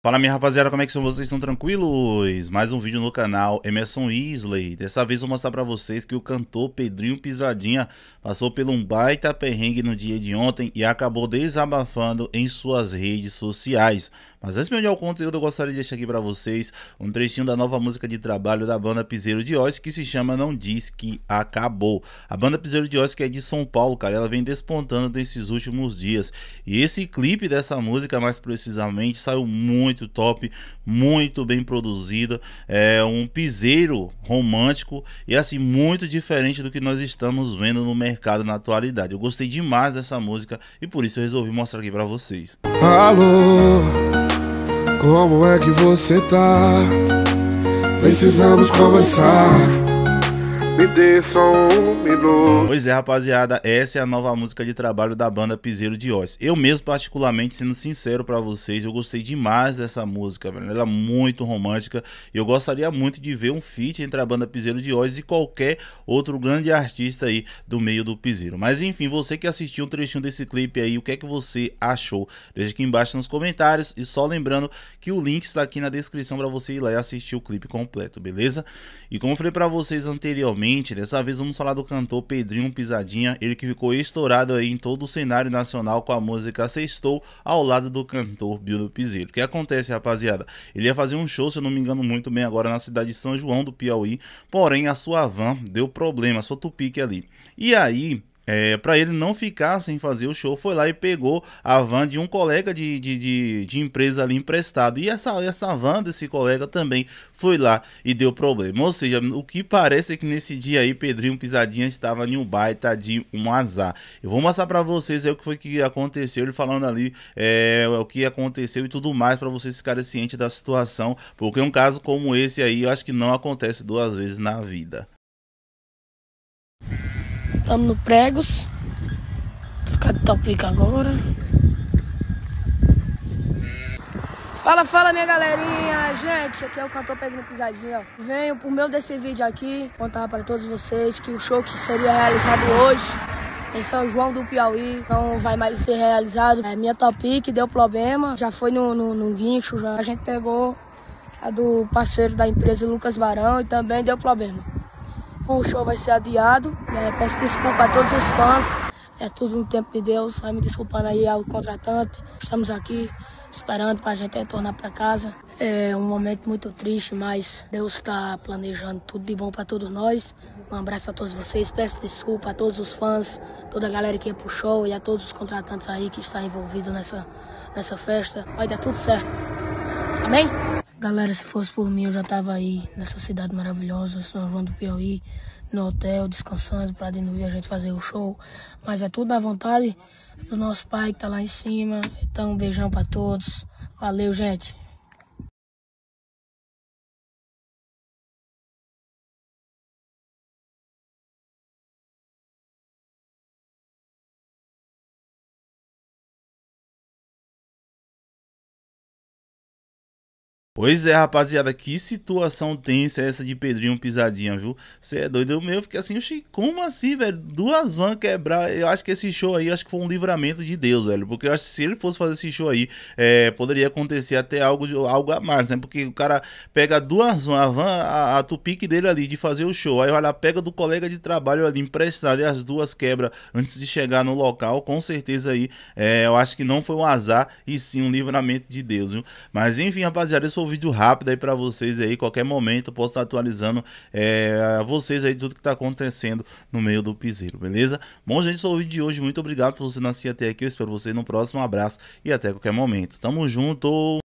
Fala minha rapaziada, como é que são vocês? Estão tranquilos? Mais um vídeo no canal Emerson Isley. Dessa vez vou mostrar pra vocês que o cantor Pedrinho Pisadinha passou por um baita perrengue no dia de ontem e acabou desabafando em suas redes sociais. Mas antes de olhar o conteúdo, eu gostaria de deixar aqui pra vocês um trechinho da nova música de trabalho da banda Piseiro de Oz que se chama Não Diz Que Acabou. A banda Piseiro de Oz que é de São Paulo, cara, ela vem despontando nesses últimos dias. E esse clipe dessa música, mais precisamente, saiu muito muito top, muito bem produzida, é um piseiro romântico e assim muito diferente do que nós estamos vendo no mercado na atualidade. Eu gostei demais dessa música e por isso eu resolvi mostrar aqui para vocês. Alô, como é que você tá? Precisamos conversar. Me dê só um minuto. Pois é, rapaziada, essa é a nova música de trabalho da banda Piseiro de Oz. Eu mesmo, particularmente, sendo sincero para vocês, eu gostei demais dessa música, velho. Ela é muito romântica. Eu gostaria muito de ver um feat entre a banda Piseiro de Oz e qualquer outro grande artista aí do meio do piseiro. Mas enfim, você que assistiu um trechinho desse clipe aí, o que é que você achou? Deixa aqui embaixo nos comentários e só lembrando que o link está aqui na descrição para você ir lá e assistir o clipe completo, beleza? E como eu falei para vocês anteriormente, novamente. Dessa vez vamos falar do cantor Pedrinho Pisadinha, ele que ficou estourado aí em todo o cenário nacional com a música Sextou ao lado do cantor Bildo Piseiro. O que acontece, rapaziada? Ele ia fazer um show, se eu não me engano muito bem, agora na cidade de São João do Piauí, porém a sua van deu problema, só tupique ali. E aí, é, para ele não ficar sem fazer o show, foi lá e pegou a van de um colega de, de, de, de, empresa ali emprestado. E essa, essa van desse colega também foi lá e deu problema. Ou seja, o que parece é que nesse dia aí, Pedrinho Pisadinha estava em um baita de um azar. Eu vou mostrar para vocês aí o que foi que aconteceu, ele falando ali é, o que aconteceu e tudo mais, para vocês ficarem cientes da situação, porque um caso como esse aí, eu acho que não acontece duas vezes na vida. Estamos no Pregos. Vou trocar de topic agora. Fala, fala minha galerinha, gente, aqui é o cantor Pedro Pisadinha. Venho por meio desse vídeo aqui contar para todos vocês que o show que seria realizado hoje em São João do Piauí não vai mais ser realizado. É, minha topic deu problema, já foi no, no, no guincho, já a gente pegou a do parceiro da empresa Lucas Barão e também deu problema. O show vai ser adiado. É, peço desculpa a todos os fãs. É tudo no tempo de Deus. Vai tá me desculpando aí ao contratante. Estamos aqui esperando para a gente retornar para casa. É um momento muito triste, mas Deus está planejando tudo de bom para todos nós. Um abraço a todos vocês. Peço desculpa a todos os fãs, toda a galera que ia pro show e a todos os contratantes aí que está envolvido nessa, nessa festa. Vai dar tudo certo. Amém? Galera, se fosse por mim, eu já tava aí, nessa cidade maravilhosa, São João do Piauí, no hotel, descansando, para de noite a gente fazer o show. Mas é tudo à vontade do nosso pai que tá lá em cima. Então, um beijão para todos. Valeu, gente. Pois é, rapaziada, que situação tensa essa de Pedrinho Pisadinha, viu? Você é doido, meu, eu fiquei assim, oxi, como assim, velho? Duas vans quebrar, eu acho que esse show aí, acho que foi um livramento de Deus, velho, porque eu acho que se ele fosse fazer esse show aí, é, poderia acontecer até algo, algo a mais, né? Porque o cara pega duas vans, a van, a, a tupique dele ali de fazer o show, aí olha lá, pega do colega de trabalho ali emprestado e as duas quebra antes de chegar no local, com certeza aí, é, eu acho que não foi um azar e sim um livramento de Deus, viu? Mas enfim, rapaziada, eu sou vídeo rápido aí para vocês aí, qualquer momento eu posso estar tá atualizando é, a vocês aí tudo que tá acontecendo no meio do piseiro, beleza? Bom, gente, esse foi o vídeo de hoje, muito obrigado por você nascer até aqui, eu espero vocês no próximo, um abraço e até qualquer momento. Tamo junto!